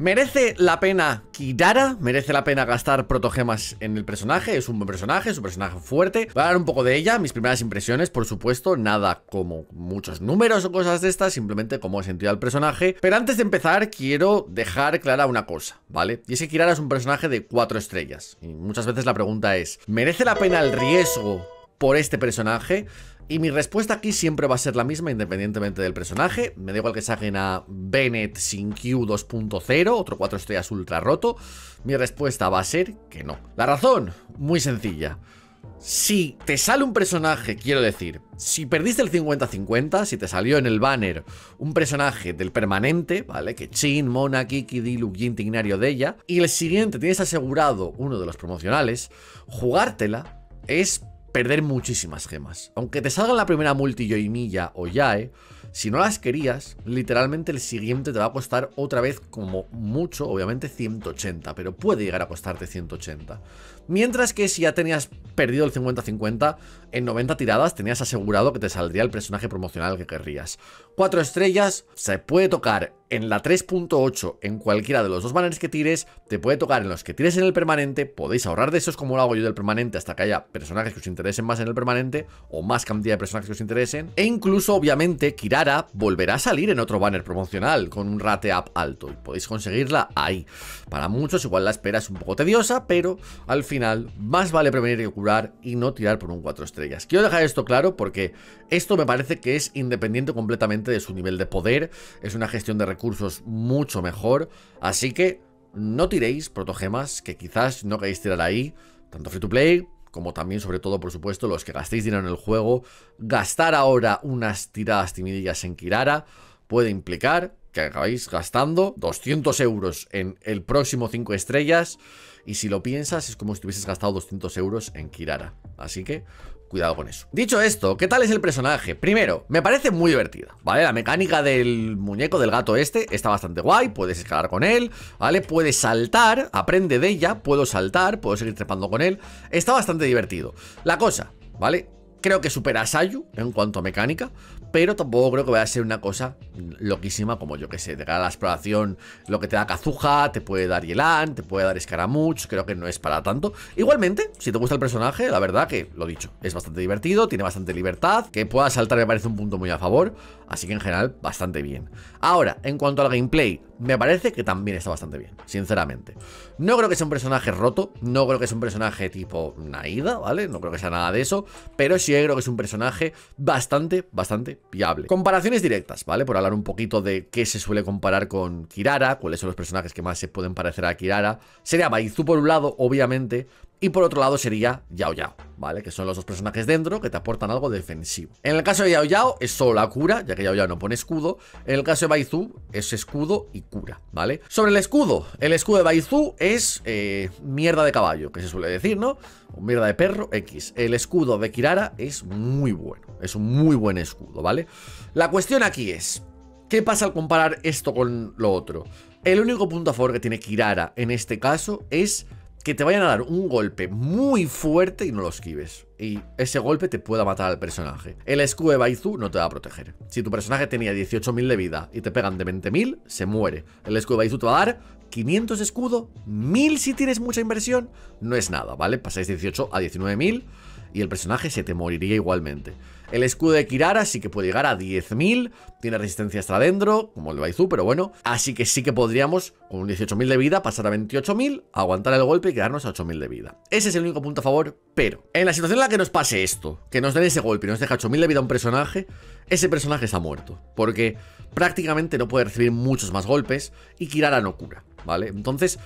¿Merece la pena Kirara? ¿Merece la pena gastar protogemas en el personaje? Es un buen personaje, es un personaje fuerte Voy a hablar un poco de ella, mis primeras impresiones, por supuesto Nada como muchos números o cosas de estas Simplemente como he sentido al personaje Pero antes de empezar, quiero dejar clara una cosa, ¿vale? Y es que Kirara es un personaje de cuatro estrellas Y muchas veces la pregunta es ¿Merece la pena el riesgo por este personaje? Y mi respuesta aquí siempre va a ser la misma, independientemente del personaje. Me da igual que saquen a Bennett sin Q 2.0, otro 4 estrellas ultra roto. Mi respuesta va a ser que no. La razón, muy sencilla. Si te sale un personaje, quiero decir, si perdiste el 50-50, si te salió en el banner un personaje del permanente, ¿vale? Que Chin, Mona, Kiki, Dilu, Tignario de ella, y el siguiente tienes asegurado uno de los promocionales, jugártela es perder muchísimas gemas. Aunque te salga la primera multi o Yae, si no las querías, literalmente el siguiente te va a costar otra vez como mucho, obviamente 180, pero puede llegar a costarte 180. Mientras que si ya tenías perdido el 50-50, en 90 tiradas tenías asegurado que te saldría el personaje promocional que querrías. 4 estrellas, se puede tocar en la 3.8 en cualquiera de los dos banners que tires, te puede tocar en los que tires en el permanente, podéis ahorrar de esos como lo hago yo del permanente hasta que haya personajes que os interesen más en el permanente o más cantidad de personajes que os interesen. E incluso, obviamente, Kirara volverá a salir en otro banner promocional con un rate up alto y podéis conseguirla ahí. Para muchos igual la espera es un poco tediosa, pero al final más vale prevenir que curar y no tirar por un 4 estrellas. Quiero dejar esto claro porque esto me parece que es independiente completamente de su nivel de poder, es una gestión de recursos mucho mejor, así que no tiréis protogemas que quizás no queréis tirar ahí, tanto free to play como también, sobre todo, por supuesto, los que gastéis dinero en el juego. Gastar ahora unas tiradas timidillas en Kirara puede implicar que acabáis gastando 200 euros en el próximo 5 estrellas. Y si lo piensas, es como si hubieses gastado 200 euros en Kirara. Así que cuidado con eso. Dicho esto, ¿qué tal es el personaje? Primero, me parece muy divertido ¿vale? La mecánica del muñeco del gato este está bastante guay, puedes escalar con él, ¿vale? Puedes saltar, aprende de ella, puedo saltar, puedo seguir trepando con él, está bastante divertido. La cosa, ¿vale? Creo que supera a Sayu en cuanto a mecánica, pero tampoco creo que vaya a ser una cosa loquísima como yo que sé, de cara la exploración, lo que te da Cazuja, te puede dar Yelan, te puede dar mucho creo que no es para tanto. Igualmente, si te gusta el personaje, la verdad que, lo dicho, es bastante divertido, tiene bastante libertad, que pueda saltar me parece un punto muy a favor, así que en general bastante bien. Ahora, en cuanto al gameplay, me parece que también está bastante bien, sinceramente. No creo que sea un personaje roto, no creo que sea un personaje tipo Naida, ¿vale? No creo que sea nada de eso, pero sí creo que es un personaje bastante, bastante viable. Comparaciones directas, ¿vale? Por hablar un poquito de qué se suele comparar con Kirara, cuáles son los personajes que más se pueden parecer a Kirara. Sería Baizu por un lado, obviamente, y por otro lado sería Yao Yao, ¿vale? Que son los dos personajes dentro que te aportan algo defensivo. En el caso de Yao Yao es solo la cura, ya que Yao Yao no pone escudo. En el caso de Baizu es escudo y cura, ¿vale? Sobre el escudo, el escudo de Baizu es eh, mierda de caballo, que se suele decir, ¿no? mierda de perro, X. El escudo de Kirara es muy bueno, es un muy buen escudo, ¿vale? La cuestión aquí es, ¿qué pasa al comparar esto con lo otro? El único punto a favor que tiene Kirara en este caso es que te vayan a dar un golpe muy fuerte y no lo esquives. Y ese golpe te pueda matar al personaje. El escudo de Baizu no te va a proteger. Si tu personaje tenía 18.000 de vida y te pegan de 20.000, se muere. El escudo de Baizu te va a dar 500 de escudo, 1.000 si tienes mucha inversión. No es nada, ¿vale? Pasáis 18 a 19.000 y el personaje se te moriría igualmente. El escudo de Kirara sí que puede llegar a 10.000. Tiene resistencia extra adentro, como el Baizu, pero bueno. Así que sí que podríamos, con un 18.000 de vida, pasar a 28.000, aguantar el golpe y quedarnos a 8.000 de vida. Ese es el único punto a favor, pero... En la situación en la que nos pase esto, que nos den ese golpe y nos deja 8.000 de vida a un personaje, ese personaje está muerto. Porque prácticamente no puede recibir muchos más golpes y Kirara no cura, ¿vale? Entonces,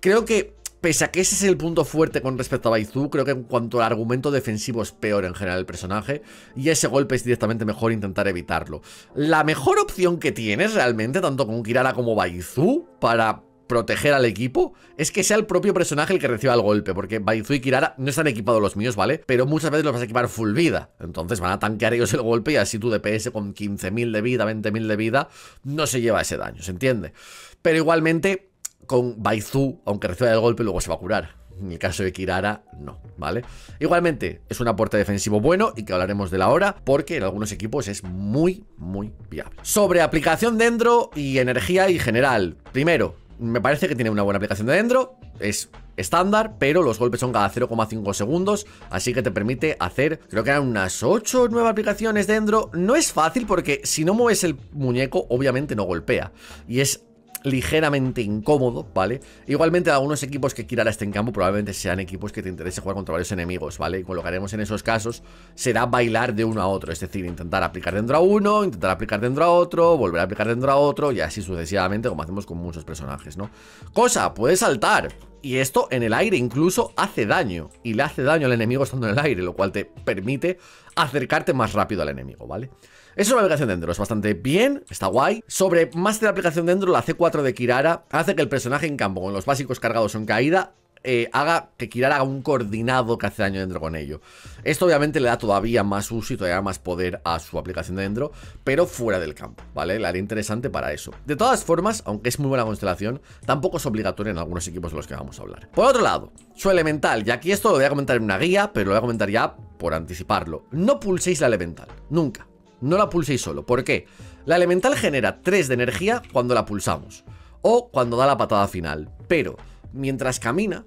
creo que Pese a que ese es el punto fuerte con respecto a Baizu, creo que en cuanto al argumento defensivo es peor en general el personaje, y ese golpe es directamente mejor intentar evitarlo. La mejor opción que tienes realmente, tanto con Kirara como Baizu, para proteger al equipo es que sea el propio personaje el que reciba el golpe, porque Baizu y Kirara no están equipados los míos, ¿vale? Pero muchas veces los vas a equipar full vida, entonces van a tanquear ellos el golpe y así tu DPS con 15.000 de vida, 20.000 de vida, no se lleva ese daño, ¿se entiende? Pero igualmente con Baizu, aunque reciba el golpe, luego se va a curar. En el caso de Kirara, no, ¿vale? Igualmente, es un aporte defensivo bueno y que hablaremos de la hora, porque en algunos equipos es muy, muy viable. Sobre aplicación dentro y energía y general. Primero, me parece que tiene una buena aplicación de dentro, es estándar, pero los golpes son cada 0,5 segundos, así que te permite hacer, creo que eran unas 8 o 9 aplicaciones dentro. No es fácil porque si no mueves el muñeco, obviamente no golpea. Y es ligeramente incómodo, ¿vale? Igualmente algunos equipos que quieran este en campo probablemente sean equipos que te interese jugar contra varios enemigos, ¿vale? Y haremos en esos casos será bailar de uno a otro, es decir, intentar aplicar dentro a uno, intentar aplicar dentro a otro, volver a aplicar dentro a otro y así sucesivamente como hacemos con muchos personajes, ¿no? Cosa, puedes saltar, y esto en el aire incluso hace daño. Y le hace daño al enemigo estando en el aire, lo cual te permite acercarte más rápido al enemigo, ¿vale? Es una aplicación de dentro es bastante bien, está guay. Sobre más de la aplicación de la C4 de Kirara hace que el personaje en campo con los básicos cargados en caída eh, haga que Kirara haga un coordinado que hace daño dentro con ello. Esto obviamente le da todavía más uso y todavía más poder a su aplicación de dentro, pero fuera del campo, ¿vale? La haría interesante para eso. De todas formas, aunque es muy buena constelación, tampoco es obligatoria en algunos equipos de los que vamos a hablar. Por otro lado, su elemental, y aquí esto lo voy a comentar en una guía, pero lo voy a comentar ya por anticiparlo. No pulséis la elemental, nunca. No la pulséis solo. ¿Por qué? La elemental genera 3 de energía cuando la pulsamos. O cuando da la patada final. Pero mientras camina,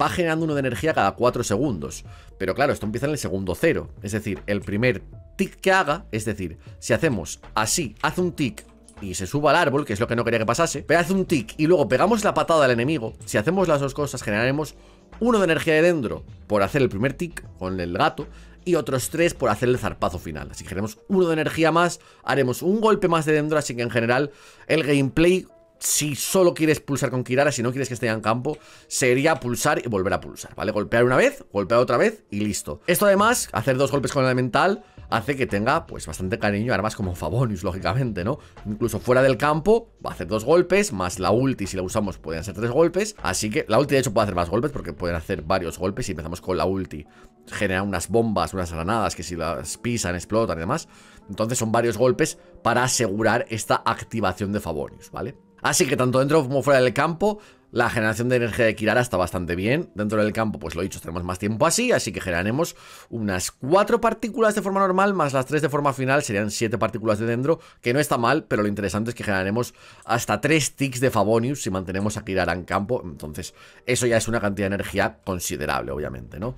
va generando uno de energía cada 4 segundos. Pero claro, esto empieza en el segundo cero. Es decir, el primer tic que haga, es decir, si hacemos así, hace un tic y se suba al árbol, que es lo que no quería que pasase, pero hace un tic y luego pegamos la patada al enemigo, si hacemos las dos cosas generaremos uno de energía de dendro por hacer el primer tic con el gato y otros tres por hacer el zarpazo final. Así que haremos uno de energía más, haremos un golpe más de Dendro, así que en general el gameplay, si solo quieres pulsar con Kirara, si no quieres que esté en campo, sería pulsar y volver a pulsar, ¿vale? Golpear una vez, golpear otra vez y listo. Esto además, hacer dos golpes con el elemental hace que tenga pues bastante cariño armas como Fabonius, lógicamente, ¿no? Incluso fuera del campo va a hacer dos golpes, más la ulti, si la usamos, pueden ser tres golpes. Así que la ulti, de hecho, puede hacer más golpes porque pueden hacer varios golpes y empezamos con la ulti. Genera unas bombas, unas granadas que si las pisan, explotan y demás. Entonces son varios golpes para asegurar esta activación de Fabonius, ¿vale? Así que tanto dentro como fuera del campo, la generación de energía de Kirara está bastante bien. Dentro del campo, pues lo dicho, tenemos más tiempo así, así que generaremos unas 4 partículas de forma normal, más las 3 de forma final, serían 7 partículas de dendro, que no está mal, pero lo interesante es que generaremos hasta 3 ticks de Favonius si mantenemos a Kirara en campo. Entonces, eso ya es una cantidad de energía considerable, obviamente, ¿no?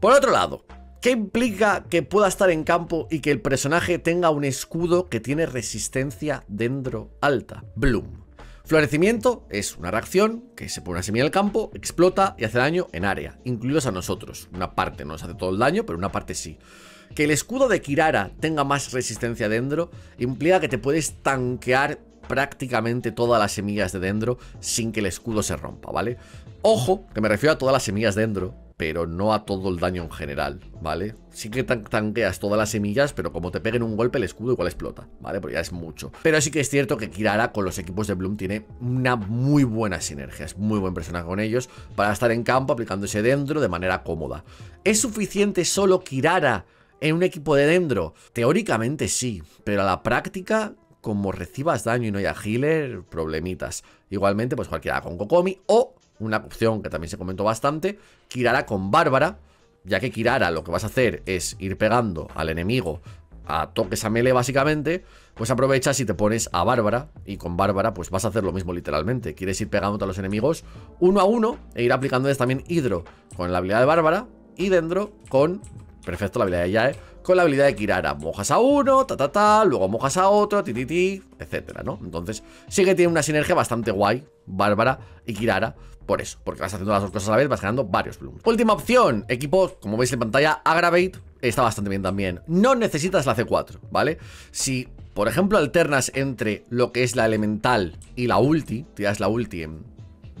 Por otro lado, ¿Qué implica que pueda estar en campo y que el personaje tenga un escudo que tiene resistencia dendro alta? Bloom. Florecimiento es una reacción que se pone una semilla en el campo, explota y hace daño en área, incluidos a nosotros. Una parte no nos hace todo el daño, pero una parte sí. Que el escudo de Kirara tenga más resistencia dentro, Dendro implica que te puedes tanquear prácticamente todas las semillas de Dendro sin que el escudo se rompa, ¿vale? Ojo, que me refiero a todas las semillas de Dendro, pero no a todo el daño en general, ¿vale? Sí que tanqueas todas las semillas, pero como te peguen un golpe, el escudo igual explota, ¿vale? Porque ya es mucho. Pero sí que es cierto que Kirara con los equipos de Bloom tiene una muy buena sinergia, es muy buen personaje con ellos para estar en campo aplicándose dentro de manera cómoda. ¿Es suficiente solo Kirara en un equipo de dendro? Teóricamente sí, pero a la práctica como recibas daño y no haya healer, problemitas. Igualmente, pues cualquiera con Kokomi o una opción que también se comentó bastante, Kirara con Bárbara, ya que Kirara lo que vas a hacer es ir pegando al enemigo a toques a melee básicamente, pues aprovechas y te pones a Bárbara y con Bárbara pues vas a hacer lo mismo literalmente. Quieres ir pegándote a los enemigos uno a uno e ir aplicándoles también Hidro con la habilidad de Bárbara y Dendro con, perfecto la habilidad de Yae, con la habilidad de Kirara. Mojas a uno, ta ta ta, luego mojas a otro, ti ti ti, etcétera, ¿no? Entonces sí que tiene una sinergia bastante guay Bárbara y Kirara. Por eso, porque vas haciendo las dos cosas a la vez, vas ganando varios blooms. Última opción, equipo, como veis en pantalla, Aggravate está bastante bien también. No necesitas la C4, ¿vale? Si, por ejemplo, alternas entre lo que es la elemental y la ulti, tiras la ulti en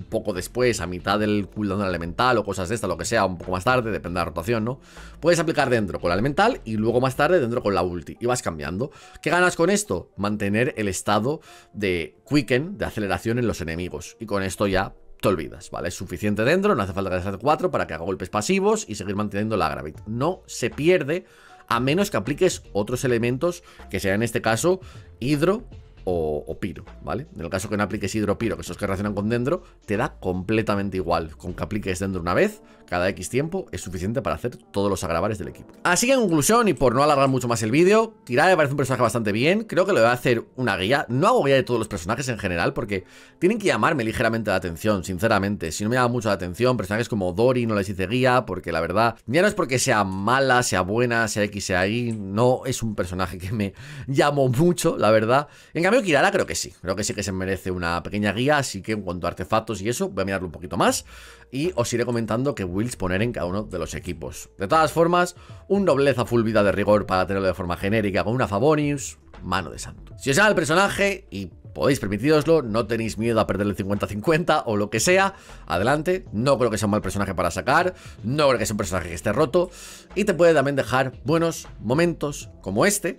poco después, a mitad del cooldown elemental o cosas de esta, lo que sea, un poco más tarde, depende de la rotación, ¿no? Puedes aplicar dentro con la elemental y luego más tarde dentro con la ulti y vas cambiando. ¿Qué ganas con esto? Mantener el estado de quicken, de aceleración en los enemigos. Y con esto ya te olvidas, ¿vale? Es suficiente dentro, no hace falta que hagas 4 para que haga golpes pasivos y seguir manteniendo la Gravit. No se pierde a menos que apliques otros elementos, que sea en este caso hidro o, piro, ¿vale? En el caso que no apliques hidro piro, que esos los que reaccionan con dendro, te da completamente igual. Con que apliques dendro una vez, cada X tiempo, es suficiente para hacer todos los agravares del equipo. Así que en conclusión, y por no alargar mucho más el vídeo, tiraré me parece un personaje bastante bien. Creo que le voy a hacer una guía. No hago guía de todos los personajes en general, porque tienen que llamarme ligeramente la atención, sinceramente. Si no me llama mucho la atención, personajes como Dory no les hice guía, porque la verdad, ya no es porque sea mala, sea buena, sea X, sea Y. No es un personaje que me Llamo mucho, la verdad. En cambio, creo que sí. Creo que sí que se merece una pequeña guía. Así que en cuanto a artefactos y eso, voy a mirarlo un poquito más. Y os iré comentando qué Wills poner en cada uno de los equipos. De todas formas, un nobleza full vida de rigor para tenerlo de forma genérica con una Favonius, mano de santo. Si os sale el personaje y podéis permitiroslo, no tenéis miedo a perder el 50-50 o lo que sea, adelante, no creo que sea un mal personaje para sacar, no creo que sea un personaje que esté roto y te puede también dejar buenos momentos como este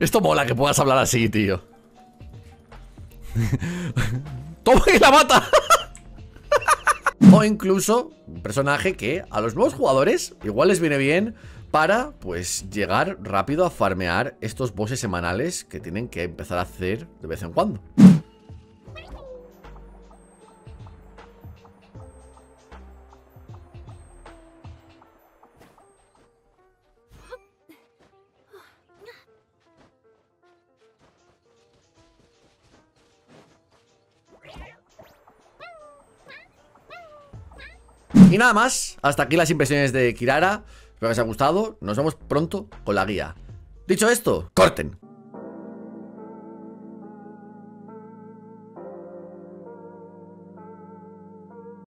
esto mola que puedas hablar así, tío. ¡Toma y la mata! o incluso un personaje que a los nuevos jugadores igual les viene bien para pues llegar rápido a farmear estos bosses semanales que tienen que empezar a hacer de vez en cuando. Y nada más, hasta aquí las impresiones de Kirara. Espero que os haya gustado. Nos vemos pronto con la guía. Dicho esto, corten.